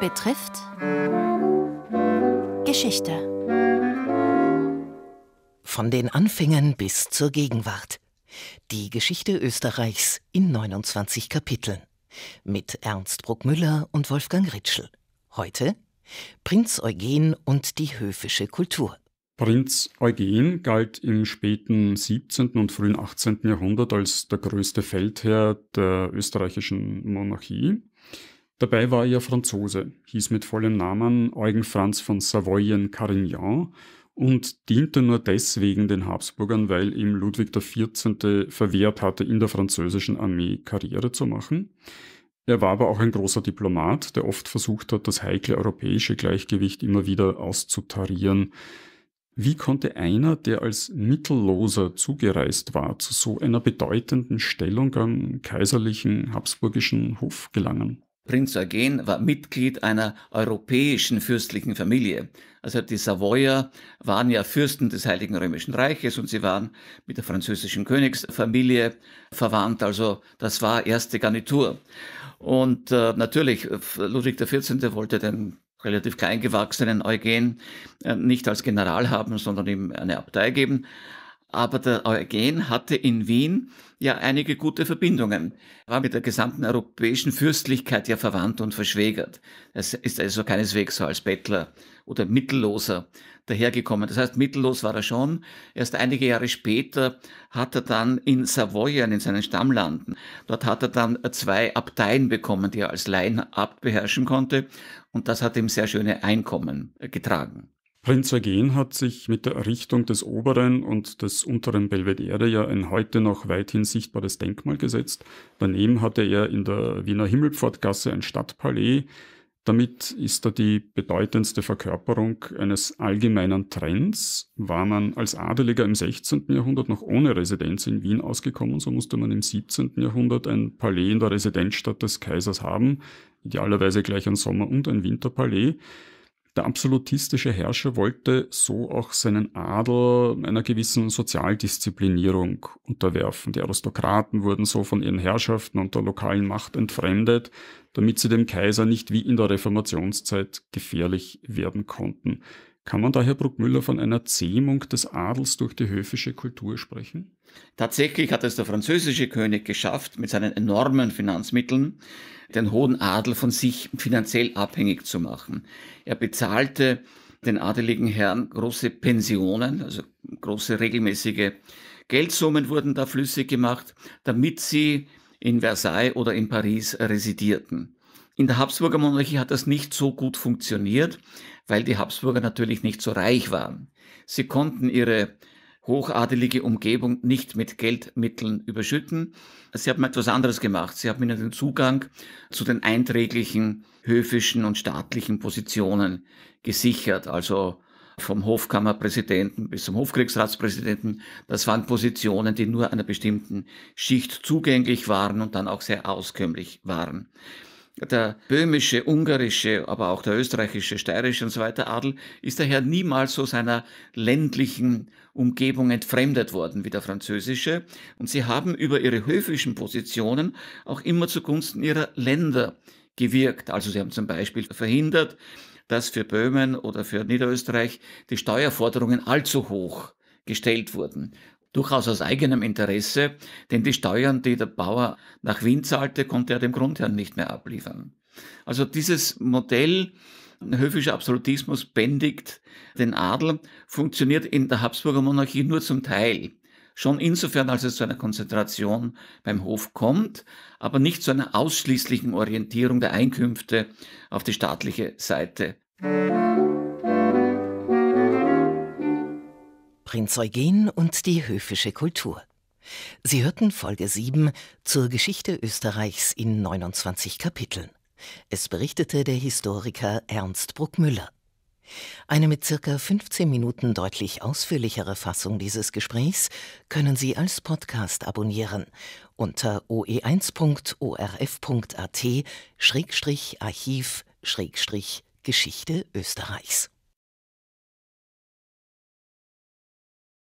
betrifft Geschichte. Von den Anfängen bis zur Gegenwart. Die Geschichte Österreichs in 29 Kapiteln. Mit Ernst Bruckmüller und Wolfgang Ritschl. Heute Prinz Eugen und die höfische Kultur. Prinz Eugen galt im späten 17. und frühen 18. Jahrhundert als der größte Feldherr der österreichischen Monarchie. Dabei war er Franzose, hieß mit vollem Namen Eugen Franz von Savoyen-Carignan und diente nur deswegen den Habsburgern, weil ihm Ludwig XIV. verwehrt hatte, in der französischen Armee Karriere zu machen. Er war aber auch ein großer Diplomat, der oft versucht hat, das heikle europäische Gleichgewicht immer wieder auszutarieren. Wie konnte einer, der als Mittelloser zugereist war, zu so einer bedeutenden Stellung am kaiserlichen habsburgischen Hof gelangen? Prinz Eugen war Mitglied einer europäischen fürstlichen Familie. Also die Savoyer waren ja Fürsten des Heiligen Römischen Reiches und sie waren mit der französischen Königsfamilie verwandt. Also das war erste Garnitur. Und äh, natürlich, äh, Ludwig XIV. wollte den relativ kleingewachsenen Eugen äh, nicht als General haben, sondern ihm eine Abtei geben aber der Eugen hatte in Wien ja einige gute Verbindungen, Er war mit der gesamten europäischen Fürstlichkeit ja verwandt und verschwägert. Es ist also keineswegs so als Bettler oder Mittelloser dahergekommen. Das heißt, mittellos war er schon. Erst einige Jahre später hat er dann in Savoyen, in seinen Stammlanden, dort hat er dann zwei Abteien bekommen, die er als Laienabt beherrschen konnte. Und das hat ihm sehr schöne Einkommen äh, getragen. Prinz Eugen hat sich mit der Errichtung des oberen und des unteren Belvedere ja ein heute noch weithin sichtbares Denkmal gesetzt. Daneben hatte er in der Wiener Himmelpfortgasse ein Stadtpalais. Damit ist er die bedeutendste Verkörperung eines allgemeinen Trends. War man als Adeliger im 16. Jahrhundert noch ohne Residenz in Wien ausgekommen, so musste man im 17. Jahrhundert ein Palais in der Residenzstadt des Kaisers haben, idealerweise gleich ein Sommer- und ein Winterpalais. Der absolutistische Herrscher wollte so auch seinen Adel einer gewissen Sozialdisziplinierung unterwerfen. Die Aristokraten wurden so von ihren Herrschaften und der lokalen Macht entfremdet, damit sie dem Kaiser nicht wie in der Reformationszeit gefährlich werden konnten. Kann man daher Herr Bruckmüller, von einer Zähmung des Adels durch die höfische Kultur sprechen? Tatsächlich hat es der französische König geschafft, mit seinen enormen Finanzmitteln den hohen Adel von sich finanziell abhängig zu machen. Er bezahlte den adeligen Herren große Pensionen, also große regelmäßige Geldsummen wurden da flüssig gemacht, damit sie in Versailles oder in Paris residierten. In der Habsburger Monarchie hat das nicht so gut funktioniert, weil die Habsburger natürlich nicht so reich waren. Sie konnten ihre hochadelige Umgebung nicht mit Geldmitteln überschütten. Sie haben etwas anderes gemacht. Sie haben ihnen den Zugang zu den einträglichen höfischen und staatlichen Positionen gesichert, also vom Hofkammerpräsidenten bis zum Hofkriegsratspräsidenten. Das waren Positionen, die nur einer bestimmten Schicht zugänglich waren und dann auch sehr auskömmlich waren. Der böhmische, ungarische, aber auch der österreichische, steirische und so weiter Adel ist daher niemals so seiner ländlichen Umgebung entfremdet worden wie der französische. Und sie haben über ihre höfischen Positionen auch immer zugunsten ihrer Länder gewirkt. Also sie haben zum Beispiel verhindert, dass für Böhmen oder für Niederösterreich die Steuerforderungen allzu hoch gestellt wurden durchaus aus eigenem Interesse, denn die Steuern, die der Bauer nach Wien zahlte, konnte er dem Grundherrn nicht mehr abliefern. Also dieses Modell höfischer Absolutismus bändigt den Adel, funktioniert in der Habsburger Monarchie nur zum Teil. Schon insofern, als es zu einer Konzentration beim Hof kommt, aber nicht zu einer ausschließlichen Orientierung der Einkünfte auf die staatliche Seite. Prinz Eugen und die höfische Kultur. Sie hörten Folge 7 zur Geschichte Österreichs in 29 Kapiteln. Es berichtete der Historiker Ernst Bruckmüller. Eine mit circa 15 Minuten deutlich ausführlichere Fassung dieses Gesprächs können Sie als Podcast abonnieren unter oe1.orf.at-archiv-geschichte Österreichs.